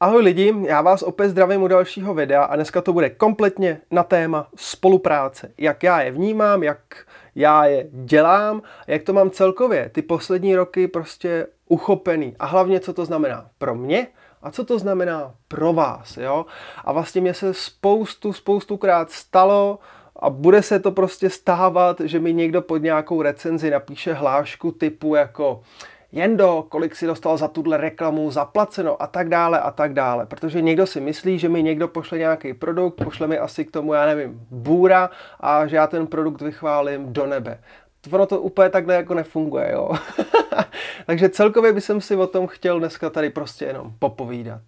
Ahoj lidi, já vás opět zdravím u dalšího videa a dneska to bude kompletně na téma spolupráce. Jak já je vnímám, jak já je dělám, jak to mám celkově ty poslední roky prostě uchopený a hlavně co to znamená pro mě a co to znamená pro vás, jo? A vlastně mě se spoustu, spoustukrát stalo, a bude se to prostě stávat, že mi někdo pod nějakou recenzi napíše hlášku typu jako Jendo, kolik si dostal za tuhle reklamu zaplaceno a tak dále a tak dále. Protože někdo si myslí, že mi někdo pošle nějaký produkt, pošle mi asi k tomu, já nevím, bůra a že já ten produkt vychválím do nebe ono to úplně takhle jako nefunguje, jo. Takže celkově bych si o tom chtěl dneska tady prostě jenom popovídat.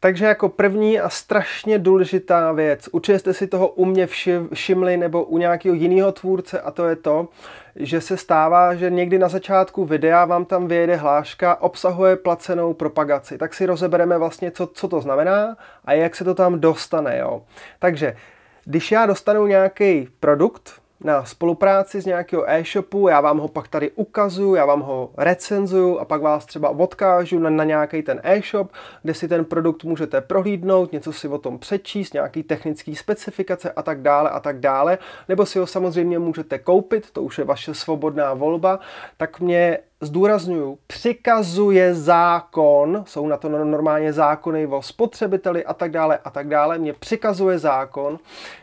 Takže jako první a strašně důležitá věc, určitě jste si toho u mě všimli nebo u nějakého jiného tvůrce a to je to, že se stává, že někdy na začátku videa vám tam vyjede hláška obsahuje placenou propagaci. Tak si rozebereme vlastně, co, co to znamená a jak se to tam dostane. Jo. Takže když já dostanu nějaký produkt, na spolupráci z nějakého e-shopu, já vám ho pak tady ukazuju, já vám ho recenzuju a pak vás třeba odkážu na, na nějaký ten e-shop, kde si ten produkt můžete prohlídnout, něco si o tom přečíst, nějaký technické specifikace a tak dále a tak dále, nebo si ho samozřejmě můžete koupit, to už je vaše svobodná volba, tak mě zdůraznuju, přikazuje zákon, jsou na to normálně zákony o spotřebiteli a tak dále a tak dále, mě přikazuje zákon,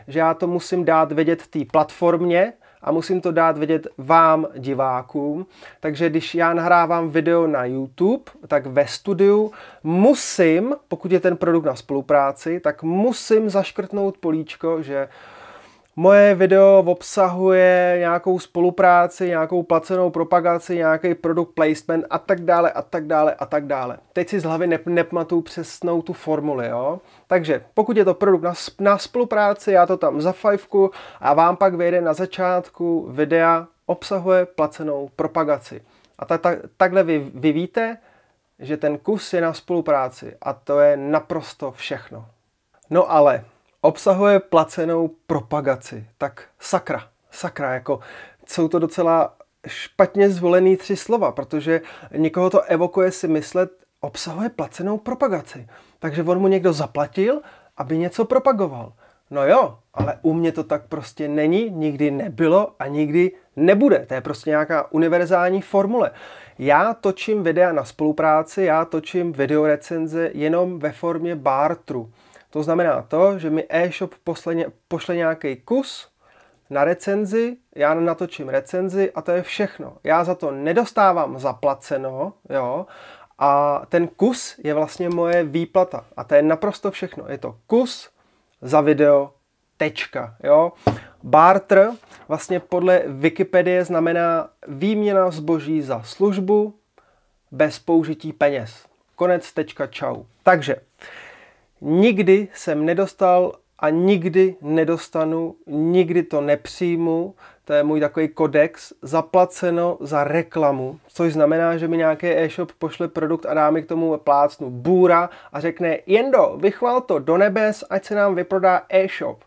že já to musím dát vědět té platformě, a musím to dát vědět vám, divákům. Takže když já nahrávám video na YouTube, tak ve studiu musím, pokud je ten produkt na spolupráci, tak musím zaškrtnout políčko, že uh, Moje video obsahuje nějakou spolupráci, nějakou placenou propagaci, nějaký produkt placement a tak dále a tak dále a tak dále. Teď si z hlavy nep- nepmatuju přesnou tu formuli, jo? Takže pokud je to produkt na, na spolupráci, já to tam za fajfku a vám pak vyjde na začátku videa obsahuje placenou propagaci. A ta, ta, takhle vy, vy víte, že ten kus je na spolupráci a to je naprosto všechno. No ale obsahuje placenou propagaci. Tak sakra, sakra, jako jsou to docela špatně zvolený tři slova, protože někoho to evokuje si myslet, obsahuje placenou propagaci. Takže on mu někdo zaplatil, aby něco propagoval. No jo, ale u mě to tak prostě není, nikdy nebylo a nikdy nebude. To je prostě nějaká univerzální formule. Já točím videa na spolupráci, já točím videorecenze jenom ve formě bartru. To znamená to, že mi e-shop posleně, pošle nějaký kus na recenzi, já natočím recenzi a to je všechno. Já za to nedostávám zaplaceno, jo, a ten kus je vlastně moje výplata. A to je naprosto všechno. Je to kus za video, tečka, jo. Barter vlastně podle Wikipedie znamená výměna zboží za službu bez použití peněz. Konec, tečka, čau. Takže Nikdy jsem nedostal a nikdy nedostanu, nikdy to nepřijmu, to je můj takový kodex, zaplaceno za reklamu, což znamená, že mi nějaký e-shop pošle produkt a dá mi k tomu plácnu bůra a řekne, Jendo, vychval to do nebes, ať se nám vyprodá e-shop.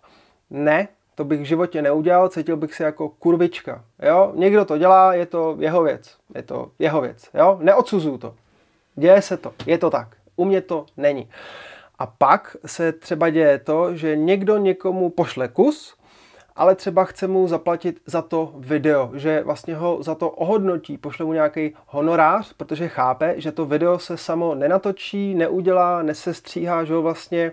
Ne, to bych v životě neudělal, cítil bych se jako kurvička. Jo? Někdo to dělá, je to jeho věc. Je to jeho věc. Jo? Neodsuzuju to. Děje se to. Je to tak. U mě to není. Uh, a pak se třeba děje to, že někdo někomu pošle kus, ale třeba chce mu zaplatit za to video, že vlastně ho za to ohodnotí, pošle mu nějaký honorář, protože chápe, že to video se samo nenatočí, neudělá, nesestříhá, že ho vlastně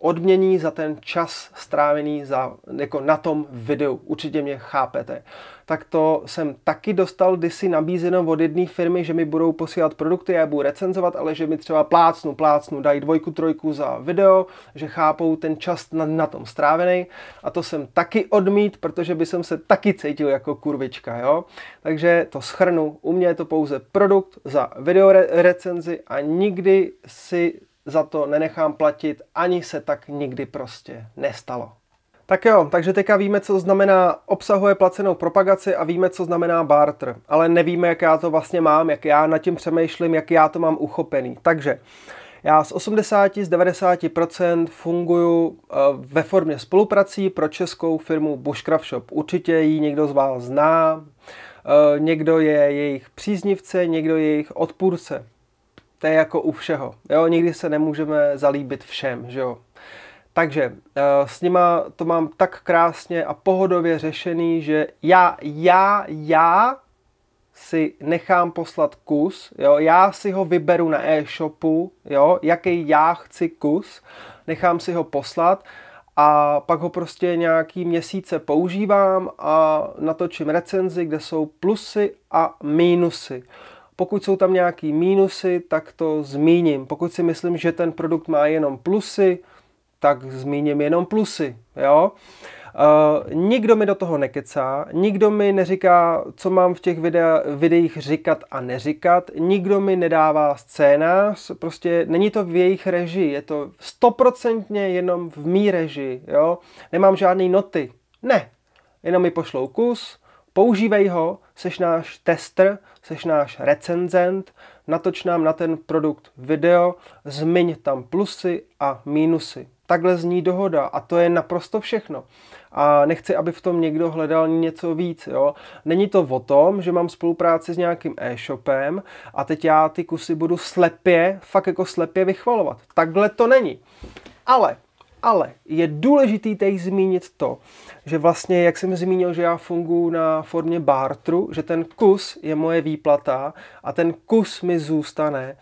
odmění za ten čas strávený za, jako na tom videu. Určitě mě chápete. Tak to jsem taky dostal kdysi nabízeno od jedné firmy, že mi budou posílat produkty, já je budu recenzovat, ale že mi třeba plácnu, plácnu, dají dvojku, trojku za video, že chápou ten čas na, na tom strávený. A to jsem taky odmít, protože by jsem se taky cítil jako kurvička, jo. Takže to schrnu, u mě je to pouze produkt za video recenzi a nikdy si za to nenechám platit, ani se tak nikdy prostě nestalo. Tak jo, takže teďka víme, co znamená obsahuje placenou propagaci a víme, co znamená barter, ale nevíme, jak já to vlastně mám, jak já nad tím přemýšlím, jak já to mám uchopený. Takže já z 80, z 90% funguji eh, ve formě spoluprací pro českou firmu Bushcraft Shop. Určitě ji někdo z vás zná, eh, někdo je jejich příznivce, někdo je jejich odpůrce. To je jako u všeho. Jo, nikdy se nemůžeme zalíbit všem, že jo. Takže eh, s nima to mám tak krásně a pohodově řešený, že já, já, já si nechám poslat kus, jo, já si ho vyberu na e-shopu, jo, jaký já chci kus, nechám si ho poslat a pak ho prostě nějaký měsíce používám a natočím recenzi, kde jsou plusy a mínusy. Pokud jsou tam nějaký mínusy, tak to zmíním. Pokud si myslím, že ten produkt má jenom plusy, tak zmíním jenom plusy. Jo? Uh, nikdo mi do toho nekecá, nikdo mi neříká, co mám v těch videa, videích říkat a neříkat, nikdo mi nedává scénář, prostě není to v jejich režii, je to stoprocentně jenom v mý režii, jo? nemám žádný noty, ne, jenom mi pošlou kus, Používej ho, seš náš tester, seš náš recenzent, natoč nám na ten produkt video, zmiň tam plusy a mínusy. Takhle zní dohoda a to je naprosto všechno. A nechci, aby v tom někdo hledal něco víc. Jo? Není to o tom, že mám spolupráci s nějakým e-shopem a teď já ty kusy budu slepě, fakt jako slepě vychvalovat. Takhle to není. Ale ale je důležitý teď zmínit to, že vlastně, jak jsem zmínil, že já funguji na formě bartru, že ten kus je moje výplata a ten kus mi zůstane,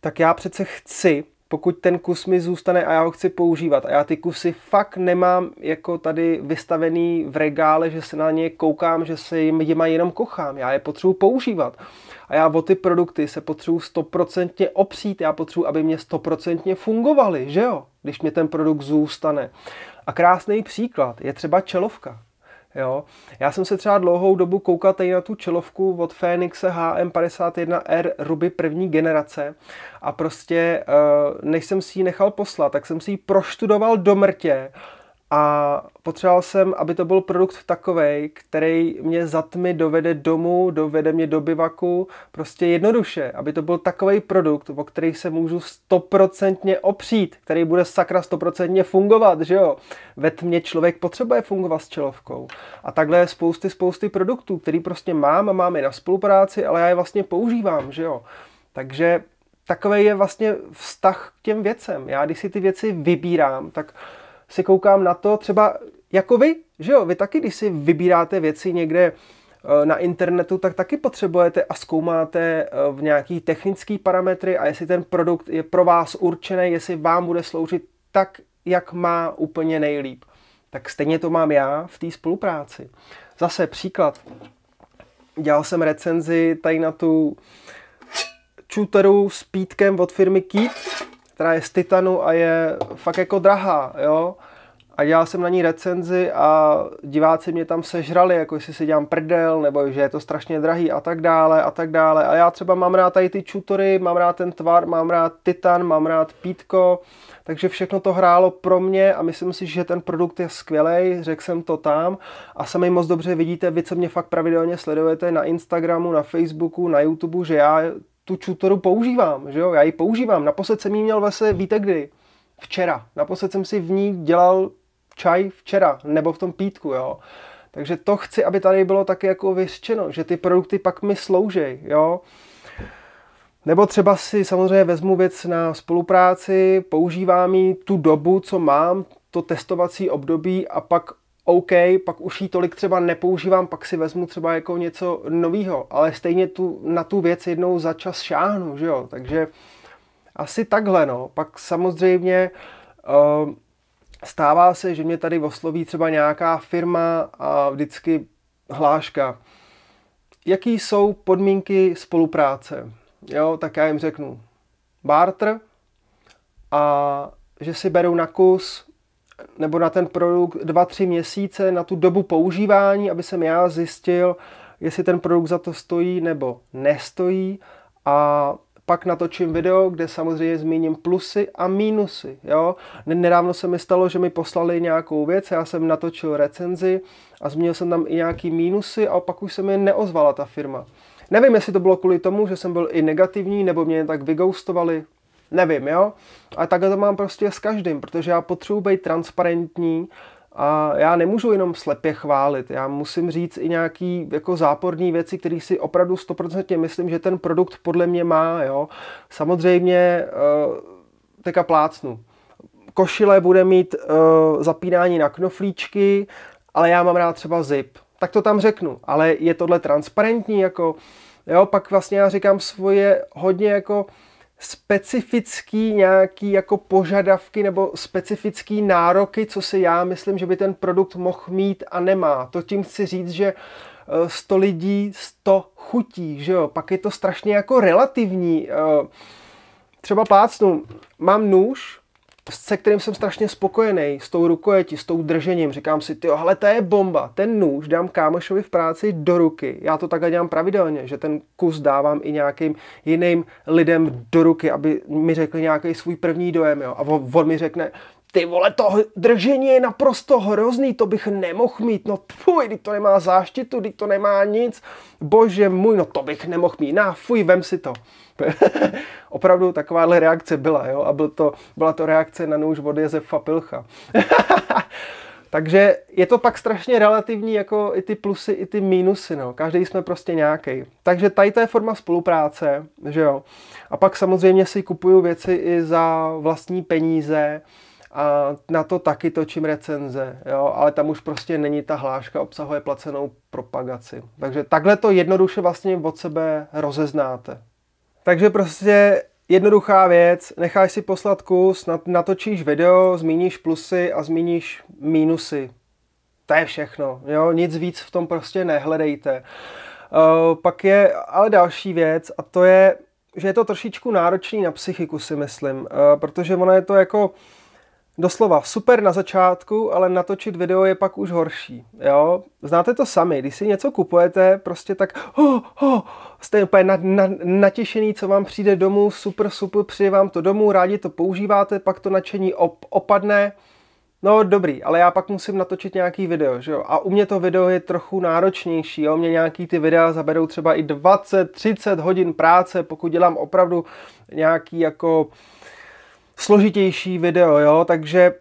tak já přece chci, pokud ten kus mi zůstane a já ho chci používat a já ty kusy fakt nemám jako tady vystavený v regále, že se na ně koukám, že se jim, jenom kochám, já je potřebuji používat a já o ty produkty se potřebuji stoprocentně opřít, já potřebuji, aby mě stoprocentně fungovaly, že jo, když mě ten produkt zůstane. A krásný příklad je třeba čelovka. Jo. Já jsem se třeba dlouhou dobu koukal tady na tu čelovku od Fénixe HM51R Ruby první generace a prostě eh, než jsem si ji nechal poslat, tak jsem si ji proštudoval do mrtě a potřeboval jsem, aby to byl produkt takový, který mě za tmy dovede domů, dovede mě do bivaku, prostě jednoduše, aby to byl takový produkt, o který se můžu stoprocentně opřít, který bude sakra stoprocentně fungovat, že jo. Ve tmě člověk potřebuje fungovat s čelovkou. A takhle je spousty, spousty produktů, který prostě mám a mám i na spolupráci, ale já je vlastně používám, že jo. Takže takový je vlastně vztah k těm věcem. Já když si ty věci vybírám, tak se koukám na to třeba jako vy, že jo, vy taky, když si vybíráte věci někde eh, na internetu, tak taky potřebujete a zkoumáte eh, v nějaký technický parametry a jestli ten produkt je pro vás určený, jestli vám bude sloužit tak, jak má úplně nejlíp. Tak stejně to mám já v té spolupráci. Zase příklad. Dělal jsem recenzi tady na tu čuteru s pítkem od firmy Keith která je z titanu a je fakt jako drahá, jo. A dělal jsem na ní recenzi a diváci mě tam sežrali, jako jestli si dělám prdel, nebo že je to strašně drahý a tak dále a tak dále. A já třeba mám rád tady ty čutory, mám rád ten tvar, mám rád Titan, mám rád Pítko, takže všechno to hrálo pro mě a myslím si, že ten produkt je skvělý. řekl jsem to tam a sami moc dobře vidíte, vy co mě fakt pravidelně sledujete na Instagramu, na Facebooku, na YouTube, že já tu čutoru používám, že jo, já ji používám. Naposled jsem ji měl vlastně, víte kdy? Včera. Naposled jsem si v ní dělal čaj včera, nebo v tom pítku, jo. Takže to chci, aby tady bylo taky jako vyřčeno, že ty produkty pak mi slouží, jo. Nebo třeba si samozřejmě vezmu věc na spolupráci, používám ji tu dobu, co mám, to testovací období a pak OK, pak už ji tolik třeba nepoužívám, pak si vezmu třeba jako něco novýho, ale stejně tu, na tu věc jednou za čas šáhnu, že jo, takže asi takhle, no. Pak samozřejmě uh, stává se, že mě tady osloví třeba nějaká firma a vždycky hláška. Jaký jsou podmínky spolupráce? Jo, tak já jim řeknu. Barter a že si berou na kus nebo na ten produkt 2-3 měsíce, na tu dobu používání, aby jsem já zjistil, jestli ten produkt za to stojí nebo nestojí a pak natočím video, kde samozřejmě zmíním plusy a mínusy. Jo? Nedávno se mi stalo, že mi poslali nějakou věc, já jsem natočil recenzi a zmínil jsem tam i nějaký mínusy a pak už se mi neozvala ta firma. Nevím, jestli to bylo kvůli tomu, že jsem byl i negativní, nebo mě tak vygoustovali, nevím, jo. A takhle to mám prostě s každým, protože já potřebuji být transparentní a já nemůžu jenom slepě chválit, já musím říct i nějaký jako záporní věci, které si opravdu stoprocentně myslím, že ten produkt podle mě má, jo. Samozřejmě eh, teka plácnu. Košile bude mít eh, zapínání na knoflíčky, ale já mám rád třeba zip. Tak to tam řeknu, ale je tohle transparentní, jako, jo, pak vlastně já říkám svoje hodně jako specifický nějaký jako požadavky nebo specifický nároky, co si já myslím, že by ten produkt mohl mít a nemá. To tím chci říct, že 100 eh, lidí, 100 chutí, že jo? Pak je to strašně jako relativní. Eh, třeba plácnu, mám nůž, se kterým jsem strašně spokojený, s tou rukojetí, s tou držením. Říkám si, ty, ale to je bomba, ten nůž dám kámošovi v práci do ruky. Já to takhle dělám pravidelně, že ten kus dávám i nějakým jiným lidem do ruky, aby mi řekli nějaký svůj první dojem. Jo. A on mi řekne, ty vole, to držení je naprosto hrozný, to bych nemohl mít, no tvůj, teď to nemá záštitu, teď to nemá nic, bože můj, no to bych nemohl mít, na fuj, vem si to. opravdu takováhle reakce byla, jo, a byl to, byla to reakce na nůž od Josefa Pilcha. Takže je to pak strašně relativní, jako i ty plusy, i ty mínusy, no. Každý jsme prostě nějaký. Takže tady to je forma spolupráce, že jo. A pak samozřejmě si kupuju věci i za vlastní peníze a na to taky točím recenze, jo, ale tam už prostě není ta hláška, obsahuje placenou propagaci. Takže takhle to jednoduše vlastně od sebe rozeznáte. Takže prostě Jednoduchá věc, necháš si poslat kus, natočíš video, zmíníš plusy a zmíníš mínusy. To je všechno, jo? nic víc v tom prostě nehledejte. Uh, pak je ale další věc a to je, že je to trošičku náročný na psychiku si myslím, uh, protože ono je to jako doslova super na začátku, ale natočit video je pak už horší, jo. Znáte to sami, když si něco kupujete, prostě tak ho, oh, jste úplně na, na, natěšený, co vám přijde domů, super, super, přijde vám to domů, rádi to používáte, pak to nadšení op, opadne, No dobrý, ale já pak musím natočit nějaký video, že jo? A u mě to video je trochu náročnější, jo? Mě nějaký ty videa zaberou třeba i 20-30 hodin práce, pokud dělám opravdu nějaký jako složitější video, jo, takže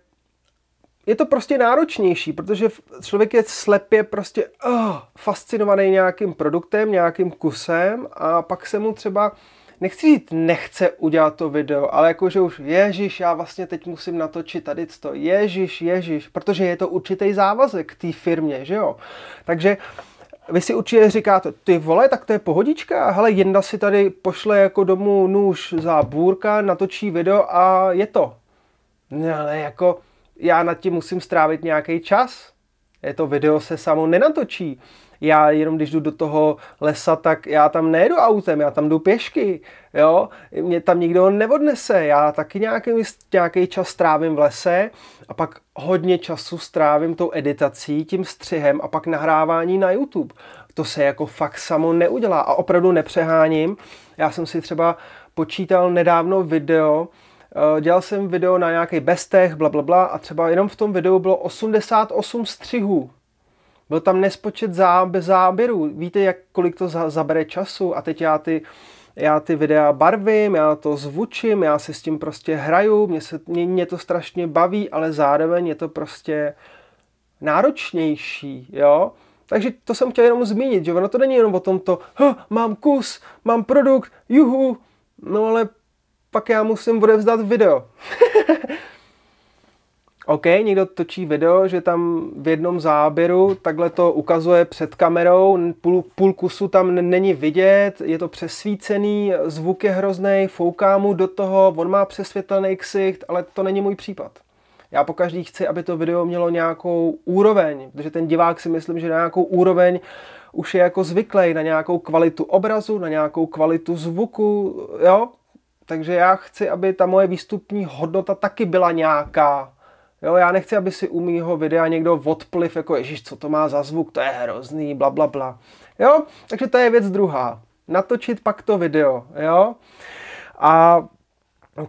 je to prostě náročnější, protože člověk je slepě prostě oh, fascinovaný nějakým produktem, nějakým kusem a pak se mu třeba nechci říct nechce udělat to video, ale jakože už ježiš, já vlastně teď musím natočit tady to, ježiš, ježiš, protože je to určitý závazek té firmě, že jo. Takže vy si určitě říkáte, ty vole, tak to je pohodička, hele, Jenda si tady pošle jako domů nůž za bůrka, natočí video a je to. No, ale jako, já nad tím musím strávit nějaký čas. Je to video se samo nenatočí. Já jenom když jdu do toho lesa, tak já tam nejedu autem, já tam jdu pěšky, jo. Mě tam nikdo neodnese, já taky nějaký, nějaký čas strávím v lese a pak hodně času strávím tou editací, tím střihem a pak nahrávání na YouTube. To se jako fakt samo neudělá a opravdu nepřeháním. Já jsem si třeba počítal nedávno video, eh, dělal jsem video na nějaký bestech, bla, bla, bla, a třeba jenom v tom videu bylo 88 střihů. Byl tam nespočet záběrů. Víte, jak kolik to za- zabere času a teď já ty já ty videa barvím, já to zvučím, já si s tím prostě hraju, mě, se, mě, mě to strašně baví, ale zároveň je to prostě náročnější, jo? Takže to jsem chtěl jenom zmínit, že ono to není jenom o tom to, mám kus, mám produkt, juhu, no ale pak já musím odevzdat video. OK, někdo točí video, že tam v jednom záběru takhle to ukazuje před kamerou, půl, půl kusu tam není vidět, je to přesvícený, zvuk je hrozný, fouká mu do toho, on má přesvětlený ksicht, ale to není můj případ. Já po každý chci, aby to video mělo nějakou úroveň, protože ten divák si myslím, že na nějakou úroveň už je jako zvyklý, na nějakou kvalitu obrazu, na nějakou kvalitu zvuku, jo? Takže já chci, aby ta moje výstupní hodnota taky byla nějaká, Jo, já nechci, aby si u mýho videa někdo odpliv, jako ježiš, co to má za zvuk, to je hrozný, bla, bla, bla. Jo, takže to je věc druhá. Natočit pak to video, jo. A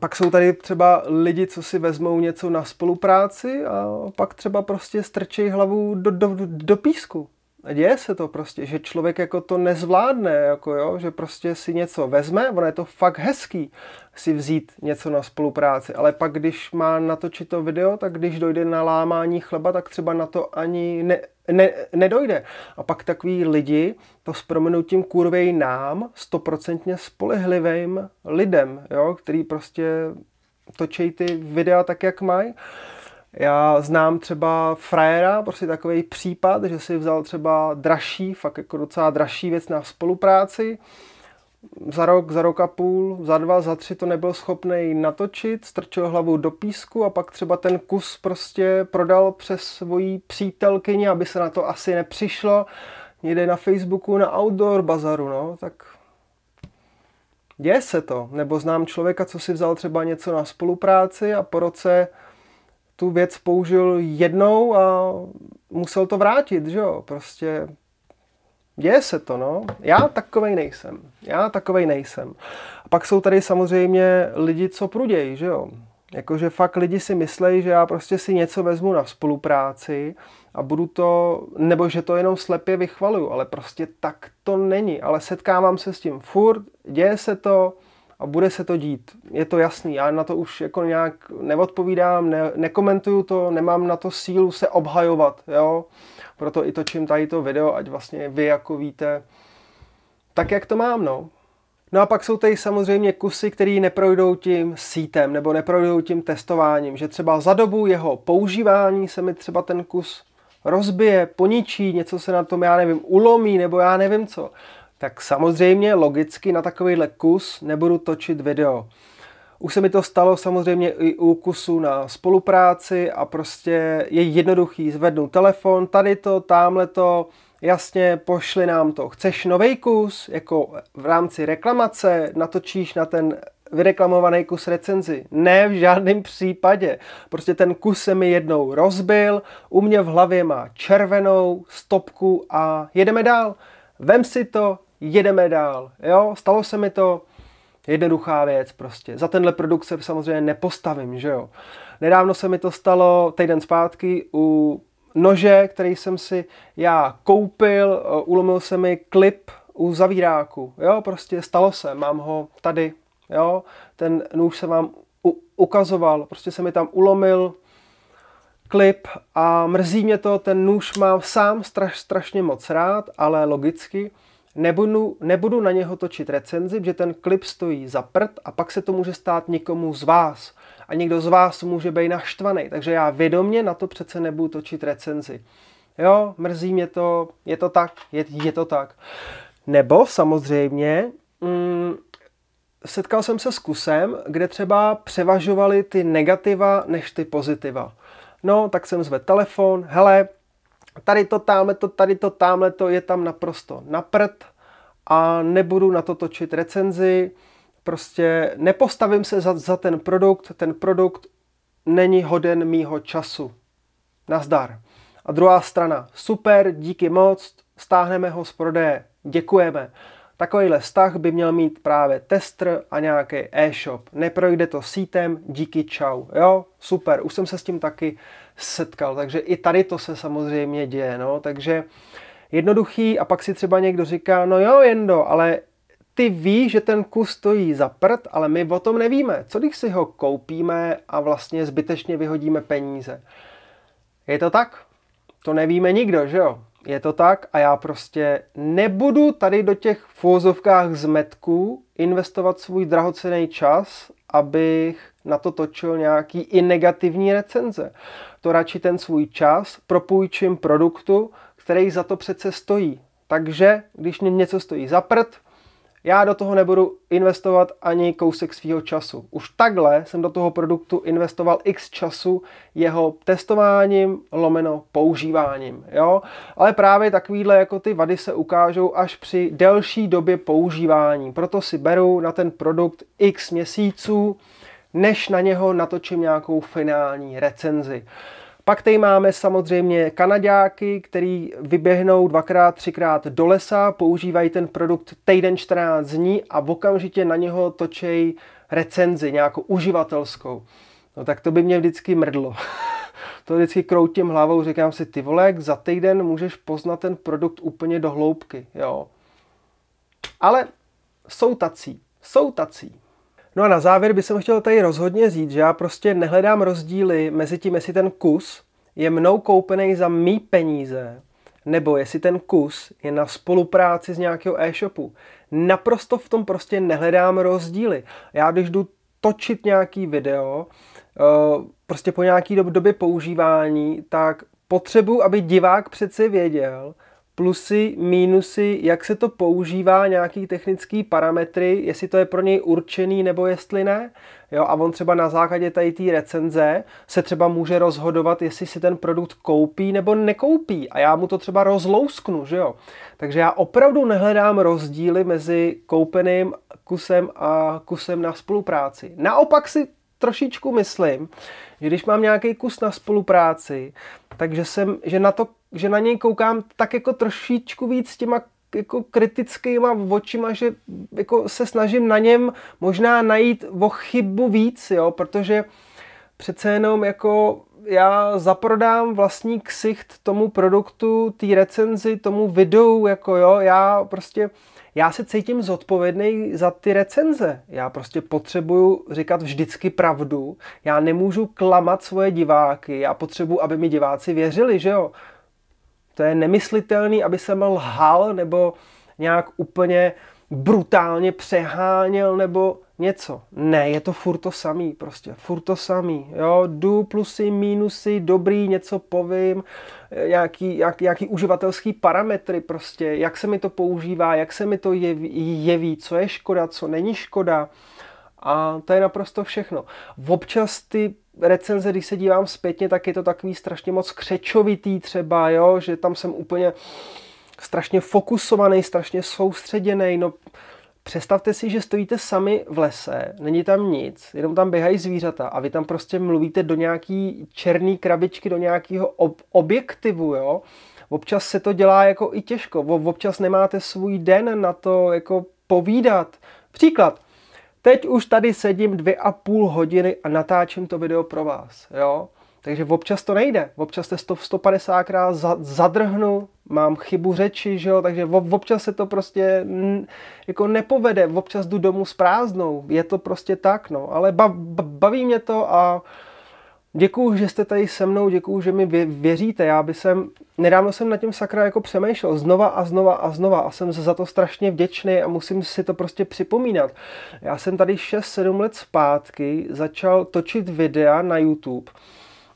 pak jsou tady třeba lidi, co si vezmou něco na spolupráci a pak třeba prostě strčí hlavu do, do, do písku děje se to prostě, že člověk jako to nezvládne, jako jo, že prostě si něco vezme, ono je to fakt hezký si vzít něco na spolupráci, ale pak když má natočit to video, tak když dojde na lámání chleba, tak třeba na to ani ne, ne, nedojde. A pak takový lidi to s proměnutím kurvej nám, stoprocentně spolehlivým lidem, jo, který prostě točí ty videa tak, jak mají, já znám třeba frajera, prostě takový případ, že si vzal třeba dražší, fakt jako docela dražší věc na spolupráci, za rok, za rok a půl, za dva, za tři to nebyl schopný natočit, strčil hlavu do písku a pak třeba ten kus prostě prodal přes svoji přítelkyni, aby se na to asi nepřišlo, někde na Facebooku, na Outdoor Bazaru, no, tak děje se to. Nebo znám člověka, co si vzal třeba něco na spolupráci a po roce tu věc použil jednou a musel to vrátit, že jo? Prostě děje se to, no. Já takovej nejsem. Já takovej nejsem. A pak jsou tady samozřejmě lidi, co prudějí, že jo? Jakože fakt lidi si myslejí, že já prostě si něco vezmu na spolupráci a budu to, nebo že to jenom slepě vychvaluju, ale prostě tak to není. Ale setkávám se s tím furt, děje se to, a bude se to dít. Je to jasný, já na to už jako nějak neodpovídám, ne, nekomentuju to, nemám na to sílu se obhajovat, jo. Proto i točím tady to video, ať vlastně vy jako víte, tak jak to mám, no. No a pak jsou tady samozřejmě kusy, které neprojdou tím sítem nebo neprojdou tím testováním, že třeba za dobu jeho používání se mi třeba ten kus rozbije, poničí, něco se na tom, já nevím, ulomí nebo já nevím co tak samozřejmě logicky na takovýhle kus nebudu točit video. Už se mi to stalo samozřejmě i u kusu na spolupráci a prostě je jednoduchý, zvednu telefon, tady to, tamhle to, jasně, pošli nám to. Chceš nový kus, jako v rámci reklamace, natočíš na ten vyreklamovaný kus recenzi. Ne, v žádném případě. Prostě ten kus se mi jednou rozbil, u mě v hlavě má červenou stopku a jedeme dál. Vem si to, jedeme dál, jo, stalo se mi to, jednoduchá věc prostě. Za tenhle produkt se samozřejmě nepostavím, že jo. Nedávno se mi to stalo týden zpátky u nože, který jsem si já koupil, e, ulomil se mi klip u zavíráku, jo, prostě stalo se, mám ho tady, jo, ten nůž se vám u- ukazoval, prostě se mi tam ulomil klip a mrzí mě to, ten nůž mám sám straš, strašně moc rád, ale logicky, nebudu, nebudu na něho točit recenzi, že ten klip stojí za prd a pak se to může stát někomu z vás. A někdo z vás může být naštvaný, takže já vědomně na to přece nebudu točit recenzi. Jo, mrzí mě to, je to tak, je, je to tak. Nebo samozřejmě, mm, setkal jsem se s kusem, kde třeba převažovaly ty negativa než ty pozitiva. No, tak jsem zvedl telefon, hele, tady to, tamhle to, tady to, tamhle to je tam naprosto naprt a nebudu na to točit recenzi, prostě nepostavím se za, za ten produkt, ten produkt není hoden mýho času. Nazdar. A druhá strana, super, díky moc, stáhneme ho z prodeje, děkujeme. Takovýhle vztah by měl mít právě tester a nějaký e-shop. Neprojde to sítem, díky čau. Jo, super, už jsem se s tím taky setkal. Takže i tady to se samozřejmě děje. No? Takže jednoduchý a pak si třeba někdo říká, no jo, Jendo, ale ty ví, že ten kus stojí za prd, ale my o tom nevíme. Co když si ho koupíme a vlastně zbytečně vyhodíme peníze? Je to tak? To nevíme nikdo, že jo? Je to tak a já prostě nebudu tady do těch fózovkách zmetků investovat svůj drahocený čas, abych na to točil nějaký i negativní recenze. To radši ten svůj čas propůjčím produktu, který za to přece stojí. Takže, když mě něco stojí za prd, já do toho nebudu investovat ani kousek svého času. Už takhle jsem do toho produktu investoval x času jeho testováním, lomeno používáním. Jo? Ale právě takovýhle jako ty vady se ukážou až při delší době používání. Proto si beru na ten produkt x měsíců, než na něho natočím nějakou finální recenzi. Pak tady máme samozřejmě Kanaďáky, který vyběhnou dvakrát, třikrát do lesa, používají ten produkt týden 14 dní a okamžitě na něho točej recenzi, nějakou uživatelskou. No tak to by mě vždycky mrdlo. to vždycky kroutím hlavou, říkám si, ty vole, za týden můžeš poznat ten produkt úplně do hloubky, jo. Ale jsou tací, jsou tací. No a na závěr bych chtěl tady rozhodně říct, že já prostě nehledám rozdíly mezi tím, jestli ten kus je mnou koupený za mý peníze, nebo jestli ten kus je na spolupráci s nějakého e-shopu. Naprosto v tom prostě nehledám rozdíly. Já když jdu točit nějaký video, eh, prostě po nějaký době používání, tak potřebuji, aby divák přeci věděl, plusy, mínusy, jak se to používá, nějaký technický parametry, jestli to je pro něj určený nebo jestli ne. Jo, a on třeba na základě tady té recenze se třeba může rozhodovat, jestli si ten produkt koupí nebo nekoupí. A já mu to třeba rozlousknu, že jo. Takže já opravdu nehledám rozdíly mezi koupeným kusem a kusem na spolupráci. Naopak si trošičku myslím, že když mám nějaký kus na spolupráci, takže jsem, že na to že na něj koukám tak jako trošičku víc těma jako kritickýma očima, že jako se snažím na něm možná najít o chybu víc, jo, protože přece jenom jako já zaprodám vlastní ksicht tomu produktu, té recenzi, tomu videu, jako jo, já prostě, já se cítím zodpovědný za ty recenze. Já prostě potřebuju říkat vždycky pravdu. Já nemůžu klamat svoje diváky. Já potřebuju, aby mi diváci věřili, že jo. To je nemyslitelný, aby jsem lhal nebo nějak úplně brutálně přeháněl nebo něco. Ne, je to furt to samý, prostě, furt to samý, jo, jdu plusy, mínusy, dobrý, něco povím, eh, nějaký, jak, nějaký uživatelský parametry prostě, jak se mi to používá, jak se mi to jeví, jeví, co je škoda, co není škoda a to je naprosto všechno. Občas ty recenze, když se dívám zpětně, tak je to takový strašně moc křečovitý třeba, jo, že tam jsem úplně strašně fokusovaný, strašně soustředěný, no Představte si, že stojíte sami v lese, není tam nic, jenom tam běhají zvířata a vy tam prostě mluvíte do nějaký černý krabičky, do nějakého ob- objektivu, jo. Občas se to dělá jako i těžko, občas nemáte svůj den na to jako povídat. Příklad, Teď už tady sedím dvě a půl hodiny a natáčím to video pro vás, jo? Takže občas to nejde, občas se 150 krát zadrhnu, mám chybu řeči, že jo? takže občas se to prostě jako nepovede, občas jdu domů s prázdnou, je to prostě tak, no, ale baví mě to a Děkuju, že jste tady se mnou, děkuju, že mi věříte. Já by jsem, nedávno jsem na tím sakra jako přemýšlel znova a znova a znova a jsem za to strašně vděčný a musím si to prostě připomínat. Já jsem tady 6-7 let zpátky začal točit videa na YouTube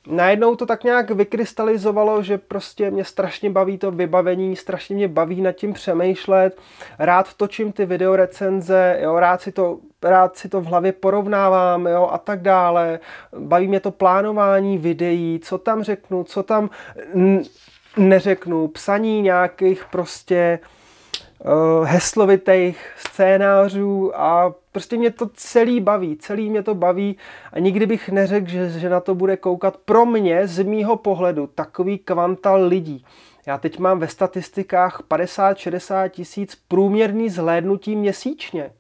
najednou to tak nějak vykrystalizovalo, že prostě mě strašně baví to vybavení, strašně mě baví nad tím přemýšlet, rád točím ty videorecenze, jo, rád si to rád si to v hlavě porovnávám jo, a tak dále. Baví mě to plánování videí, co tam řeknu, co tam neřeknu, psaní nějakých prostě uh, uh, heslovitých scénářů a prostě mě to celý baví, celý mě to baví a nikdy bych neřekl, že, že na to bude koukat pro mě z mýho pohledu takový kvanta lidí. Já teď mám ve statistikách 50-60 tisíc průměrný zhlédnutí měsíčně.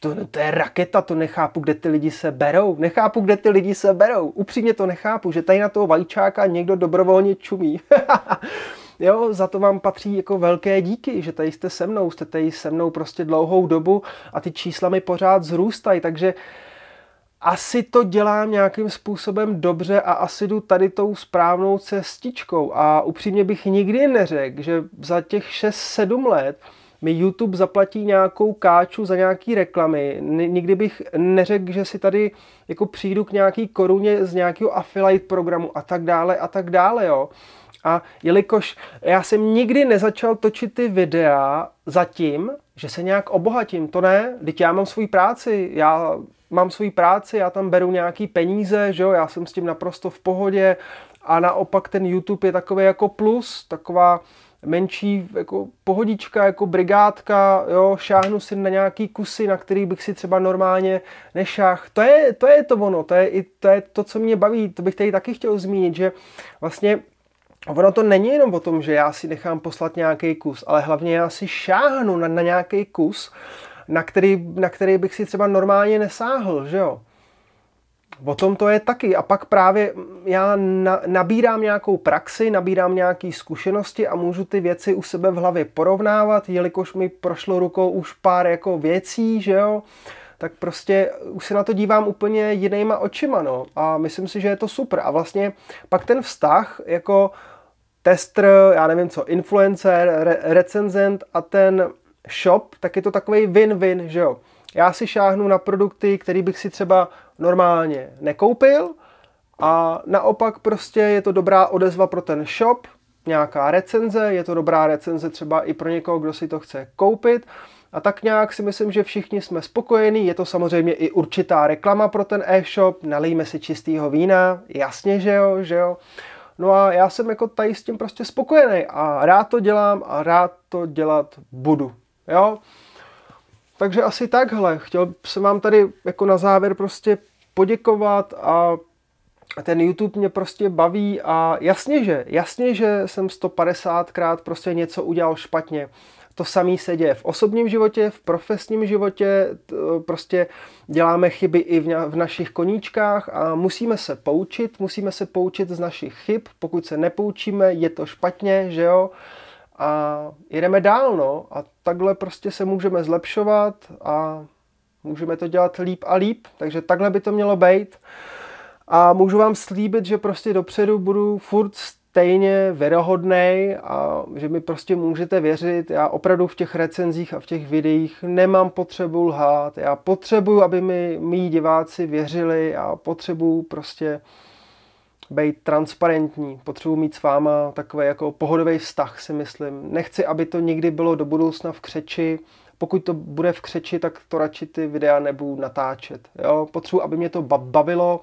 To, to je raketa, to nechápu, kde ty lidi se berou. Nechápu, kde ty lidi se berou. Upřímně to nechápu, že tady na toho vajíčáka někdo dobrovolně čumí. Jo, za to vám patří jako velké díky, že tady jste se mnou, jste tady se mnou prostě dlouhou dobu a ty čísla mi pořád zrůstají, takže asi to dělám nějakým způsobem dobře a asi jdu tady tou správnou cestičkou a upřímně bych nikdy neřekl, že za těch 6-7 let mi YouTube zaplatí nějakou káču za nějaký reklamy. Nikdy bych neřekl, že si tady jako přijdu k nějaký koruně z nějakého affiliate programu a tak dále a tak dále, jo. A jelikož já jsem nikdy nezačal točit ty videa zatím, že se nějak obohatím, to ne, teď já mám svoji práci, já mám svoji práci, já tam beru nějaký peníze, že jo, já jsem s tím naprosto v pohodě a naopak ten YouTube je takový jako plus, taková menší jako pohodička, jako brigádka, jo, šáhnu si na nějaký kusy, na který bych si třeba normálně nešáh. To je to, je to ono, to je, to je to, co mě baví, to bych tady taky chtěl zmínit, že vlastně ono to není jenom o tom, že já si nechám poslat nějaký kus, ale hlavně já si šáhnu na, na nějaký kus, na který, na který bych si třeba normálně nesáhl, že jo. O tom to je taky. A pak právě já na, nabírám nějakou praxi, nabírám nějaké zkušenosti a můžu ty věci u sebe v hlavě porovnávat, jelikož mi prošlo rukou už pár jako věcí, že jo tak prostě už se na to dívám úplně jinýma očima, no. A myslím si, že je to super. A vlastně pak ten vztah, jako tester, já nevím co, influencer, re- recenzent a ten shop, tak je to takový win-win, že jo. Já si šáhnu na produkty, který bych si třeba normálně nekoupil a naopak prostě je to dobrá odezva pro ten shop, nějaká recenze, je to dobrá recenze třeba i pro někoho, kdo si to chce koupit a tak nějak si myslím, že všichni jsme spokojení, je to samozřejmě i určitá reklama pro ten e-shop, nalijme si čistého vína, jasně, že jo, že jo. No a já jsem jako tady s tím prostě spokojený a rád to dělám a rád to dělat budu, jo. Takže asi takhle, chtěl jsem vám tady jako na závěr prostě poděkovat a ten YouTube mě prostě baví a jasně, že, jasně, že jsem 150krát prostě něco udělal špatně to samé se děje v osobním životě, v profesním životě, e, prostě děláme chyby i v, našich koníčkách a musíme se poučit, musíme se poučit z našich chyb, pokud se nepoučíme, je to špatně, že jo, a jedeme dál, no, a takhle prostě se můžeme zlepšovat a můžeme to dělat líp a líp, takže takhle by to mělo být. A můžu vám slíbit, že prostě dopředu budu furt stejně věrohodný a že mi prostě můžete věřit. Já opravdu v těch recenzích a v těch videích nemám potřebu lhát. Já potřebuju, aby mi mý diváci věřili a potřebuju prostě být transparentní. Potřebuji mít s váma takový jako pohodový vztah, si myslím. Nechci, aby to někdy bylo do budoucna v křeči. Pokud to bude v křeči, tak to radši ty videa nebudu natáčet. Jo? Potřebuji, aby mě to bavilo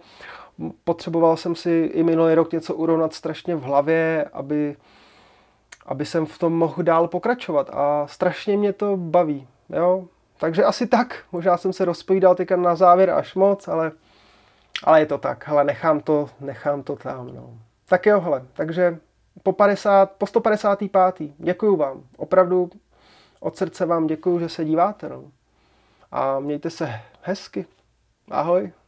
potřeboval jsem si i minulý rok něco urovnat strašně v hlavě, aby, aby jsem v tom mohl dál pokračovat a strašně mě to baví, jo. Takže asi tak, možná jsem se rozpovídal teďka na závěr až moc, ale, ale je to tak, hele, nechám to, nechám to tam, no. Tak jo, hele, takže po, 50, po 155. Děkuju vám, opravdu od srdce vám děkuju, že se díváte, no. A mějte se hezky. Ahoj.